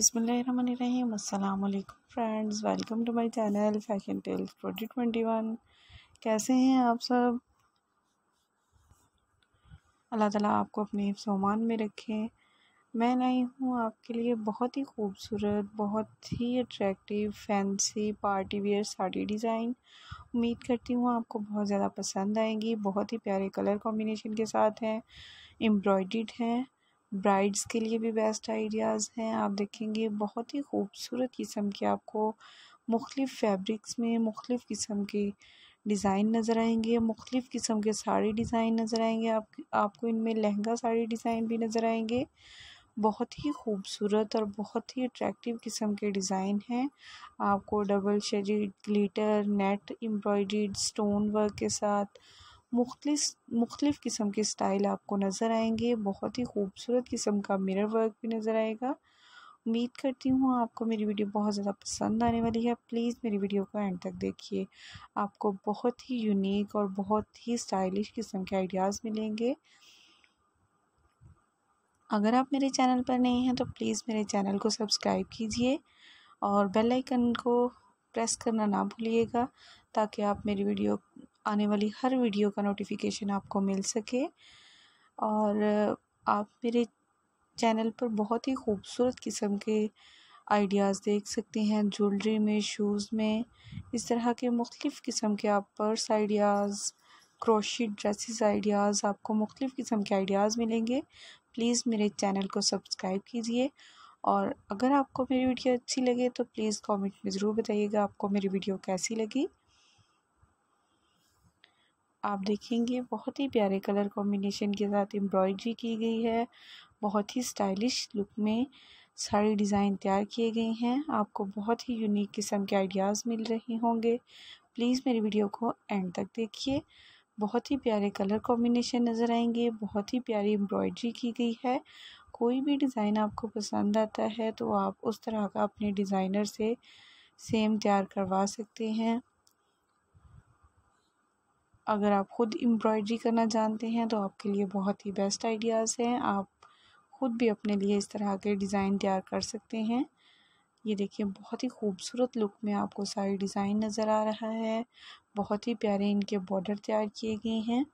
बिसमीम अल्लाम friends welcome to my channel Fashion Tales twenty twenty one कैसे हैं आप सब अल्लाह ताला आपको अपने सामान में रखें मैं लाई हूँ आपके लिए बहुत ही खूबसूरत बहुत ही attractive fancy party wear sari design उम्मीद करती हूँ आपको बहुत ज़्यादा पसंद आएंगी बहुत ही प्यारे कलर कॉम्बिनेशन के साथ हैं एम्ब्रॉयड हैं ब्राइड्स के लिए भी बेस्ट आइडियाज़ हैं आप देखेंगे बहुत ही खूबसूरत किस्म के आपको मुख्तफ़ फैब्रिक्स में मुख्तफ किस्म के डिज़ाइन नज़र आएंगे मुख्तु किस्म के साड़ी डिज़ाइन नज़र आएंगे आप आपको इनमें लहंगा साड़ी डिज़ाइन भी नज़र आएंगे बहुत ही खूबसूरत और बहुत ही अट्रैक्टिव किस्म के डिज़ाइन हैं आपको double shaded glitter net embroidered stone work के साथ मुख्तिस मुख्तलिफ़ किस्म के स्टाइल आपको नज़र आएंगे बहुत ही खूबसूरत किस्म का मिरर वर्क भी नज़र आएगा उम्मीद करती हूँ आपको मेरी वीडियो बहुत ज़्यादा पसंद आने वाली है प्लीज़ मेरी वीडियो को एंड तक देखिए आपको बहुत ही यूनिक और बहुत ही स्टाइलिश किस्म के आइडियाज़ मिलेंगे अगर आप मेरे चैनल पर नए हैं तो प्लीज़ मेरे चैनल को सब्सक्राइब कीजिए और बेल आइकन को प्रेस करना ना भूलिएगा ताकि आप मेरी वीडियो आने वाली हर वीडियो का नोटिफिकेशन आपको मिल सके और आप मेरे चैनल पर बहुत ही खूबसूरत किस्म के आइडियाज़ देख सकते हैं ज्वेलरी में शूज़ में इस तरह के मुख्तफ़ किस्म के आप purse ideas crochet dresses ideas आपको मुख्तफ़ किस्म के आइडियाज़ मिलेंगे प्लीज़ मेरे चैनल को सब्सक्राइब कीजिए और अगर आपको मेरी वीडियो अच्छी लगे तो प्लीज़ कमेंट में ज़रूर बताइएगा आपको मेरी वीडियो कैसी लगी आप देखेंगे बहुत ही प्यारे कलर कॉम्बिनेशन के साथ एम्ब्रॉयडरी की गई है बहुत ही स्टाइलिश लुक में सारी डिज़ाइन तैयार किए गए हैं आपको बहुत ही यूनिक किस्म के आइडियाज़ मिल रहे होंगे प्लीज़ मेरी वीडियो को एंड तक देखिए बहुत ही प्यारे कलर कॉम्बिनेशन नज़र आएंगे बहुत ही प्यारी एम्ब्रॉयडरी की गई है कोई भी डिज़ाइन आपको पसंद आता है तो आप उस तरह का अपने डिज़ाइनर से सेम तैयार करवा सकते हैं अगर आप ख़ुद एम्ब्रॉयड्री करना जानते हैं तो आपके लिए बहुत ही बेस्ट आइडियाज़ हैं आप ख़ुद भी अपने लिए इस तरह के डिज़ाइन तैयार कर सकते हैं ये देखिए बहुत ही खूबसूरत लुक में आपको सारी डिज़ाइन नज़र आ रहा है बहुत ही प्यारे इनके बॉर्डर तैयार किए गए हैं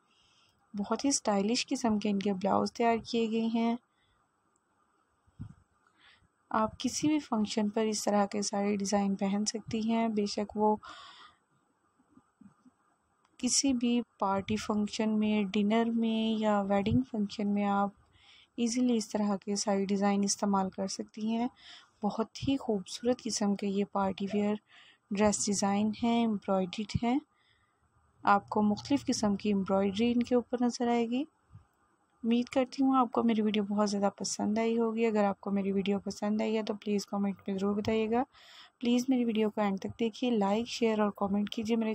बहुत ही स्टाइलिश किस्म के इनके ब्लाउज़ तैयार किए गए हैं आप किसी भी फंक्शन पर इस तरह के सारे डिज़ाइन पहन सकती हैं बेशक वो किसी भी पार्टी फंक्शन में डिनर में या वेडिंग फंक्शन में आप इजीली इस तरह के साड़ी डिज़ाइन इस्तेमाल कर सकती हैं बहुत ही खूबसूरत किस्म के ये पार्टी वेयर ड्रेस डिज़ाइन हैं एम्ब्रॉयड्रीड हैं आपको मुख्तलिफ़ किस्म की एम्ब्रॉयड्री इनके ऊपर नज़र आएगी उम्मीद करती हूँ आपको मेरी वीडियो बहुत ज़्यादा पसंद आई होगी अगर आपको मेरी वीडियो पसंद आई है तो प्लीज़ कमेंट में ज़रूर बताइएगा प्लीज़ मेरी वीडियो को एंड तक देखिए लाइक शेयर और कमेंट कीजिए मेरे